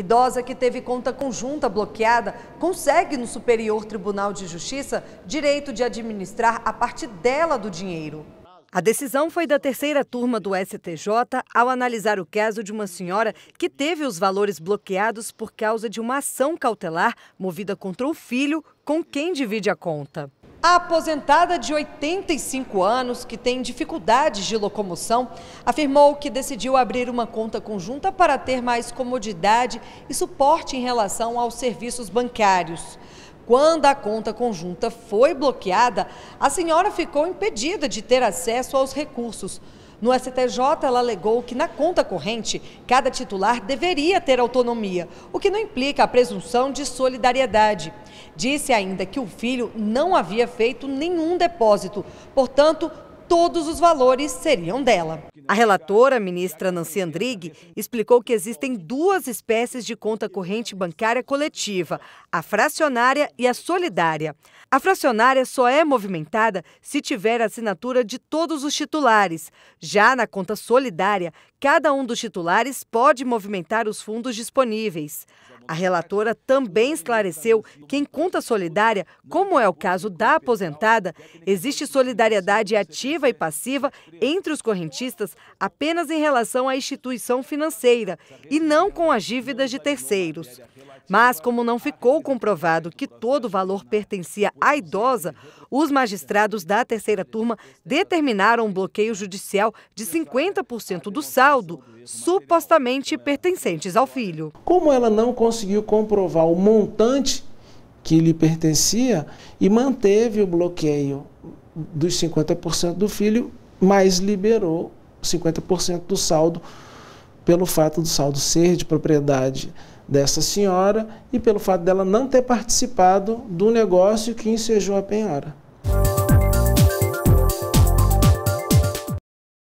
Idosa que teve conta conjunta bloqueada consegue no Superior Tribunal de Justiça direito de administrar a parte dela do dinheiro. A decisão foi da terceira turma do STJ ao analisar o caso de uma senhora que teve os valores bloqueados por causa de uma ação cautelar movida contra o filho com quem divide a conta. A aposentada de 85 anos, que tem dificuldades de locomoção, afirmou que decidiu abrir uma conta conjunta para ter mais comodidade e suporte em relação aos serviços bancários. Quando a conta conjunta foi bloqueada, a senhora ficou impedida de ter acesso aos recursos no STJ, ela alegou que na conta corrente, cada titular deveria ter autonomia, o que não implica a presunção de solidariedade. Disse ainda que o filho não havia feito nenhum depósito, portanto, todos os valores seriam dela. A relatora, ministra Nancy Andrighi, explicou que existem duas espécies de conta corrente bancária coletiva, a fracionária e a solidária. A fracionária só é movimentada se tiver a assinatura de todos os titulares. Já na conta solidária, cada um dos titulares pode movimentar os fundos disponíveis. A relatora também esclareceu que em conta solidária, como é o caso da aposentada, existe solidariedade ativa e passiva entre os correntistas apenas em relação à instituição financeira e não com as dívidas de terceiros. Mas, como não ficou comprovado que todo o valor pertencia à idosa, os magistrados da terceira turma determinaram um bloqueio judicial de 50% do saldo, supostamente pertencentes ao filho. Como ela não conseguiu comprovar o montante que lhe pertencia e manteve o bloqueio dos 50% do filho, mas liberou 50% do saldo pelo fato do saldo ser de propriedade dessa senhora e pelo fato dela não ter participado do negócio que ensejou a penhora.